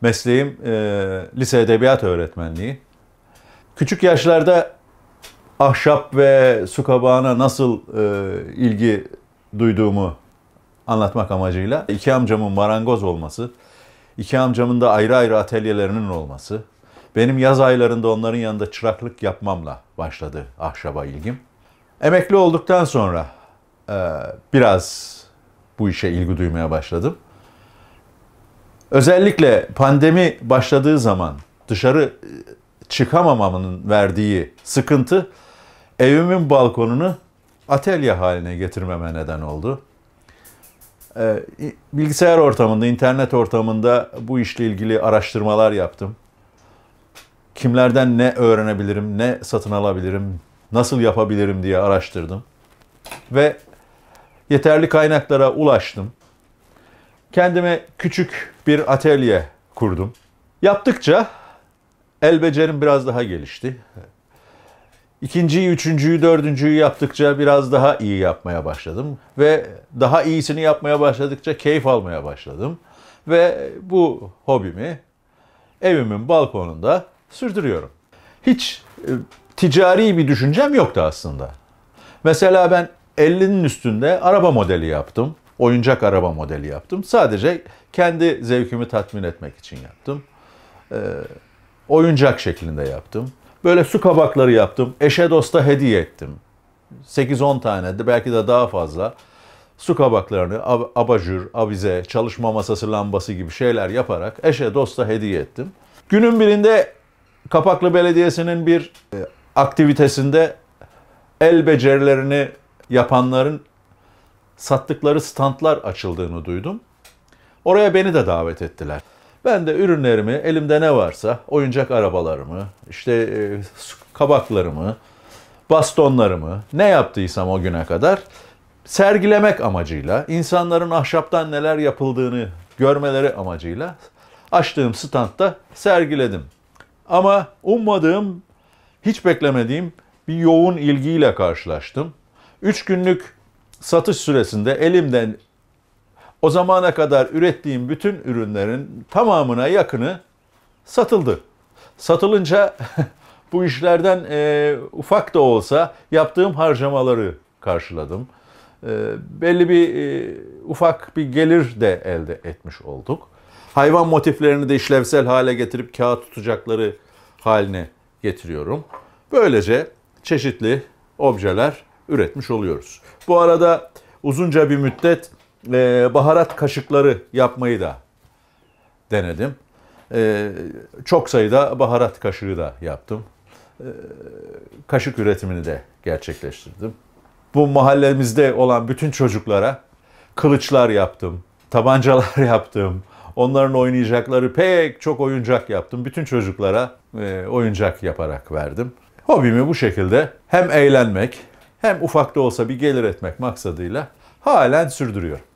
Mesleğim e, lise edebiyat öğretmenliği. Küçük yaşlarda ahşap ve su kabağına nasıl e, ilgi duyduğumu anlatmak amacıyla iki amcamın marangoz olması, iki amcamın da ayrı ayrı atölyelerinin olması, benim yaz aylarında onların yanında çıraklık yapmamla başladı ahşaba ilgim. Emekli olduktan sonra e, biraz bu işe ilgi duymaya başladım. Özellikle pandemi başladığı zaman dışarı e, çıkamamamın verdiği sıkıntı evimin balkonunu atölye haline getirmeme neden oldu. E, bilgisayar ortamında, internet ortamında bu işle ilgili araştırmalar yaptım. Kimlerden ne öğrenebilirim, ne satın alabilirim, nasıl yapabilirim diye araştırdım. Ve yeterli kaynaklara ulaştım. Kendime küçük bir atölye kurdum. Yaptıkça el becerim biraz daha gelişti. İkinciyi, üçüncüyü, dördüncüyü yaptıkça biraz daha iyi yapmaya başladım. Ve daha iyisini yapmaya başladıkça keyif almaya başladım. Ve bu hobimi evimin balkonunda sürdürüyorum. Hiç e, ticari bir düşüncem yoktu aslında. Mesela ben 50'nin üstünde araba modeli yaptım oyuncak araba modeli yaptım. Sadece kendi zevkimi tatmin etmek için yaptım. E, oyuncak şeklinde yaptım. Böyle su kabakları yaptım. Eşe dosta hediye ettim. 8-10 tane de belki de daha fazla su kabaklarını ab- abajur, avize, çalışma masası lambası gibi şeyler yaparak eşe dosta hediye ettim. Günün birinde Kapaklı Belediyesi'nin bir e, aktivitesinde el becerilerini yapanların sattıkları standlar açıldığını duydum. Oraya beni de davet ettiler. Ben de ürünlerimi, elimde ne varsa, oyuncak arabalarımı, işte e, kabaklarımı, bastonlarımı, ne yaptıysam o güne kadar sergilemek amacıyla, insanların ahşaptan neler yapıldığını görmeleri amacıyla açtığım standta sergiledim. Ama ummadığım, hiç beklemediğim bir yoğun ilgiyle karşılaştım. Üç günlük satış süresinde elimden o zamana kadar ürettiğim bütün ürünlerin tamamına yakını satıldı. Satılınca bu işlerden e, ufak da olsa yaptığım harcamaları karşıladım. E, belli bir e, ufak bir gelir de elde etmiş olduk. Hayvan motiflerini de işlevsel hale getirip kağıt tutacakları haline getiriyorum. Böylece çeşitli objeler üretmiş oluyoruz. Bu arada uzunca bir müddet e, baharat kaşıkları yapmayı da denedim. E, çok sayıda baharat kaşığı da yaptım. E, kaşık üretimini de gerçekleştirdim. Bu mahallemizde olan bütün çocuklara kılıçlar yaptım, tabancalar yaptım, onların oynayacakları pek çok oyuncak yaptım. Bütün çocuklara e, oyuncak yaparak verdim. Hobimi bu şekilde hem eğlenmek hem ufak da olsa bir gelir etmek maksadıyla halen sürdürüyorum.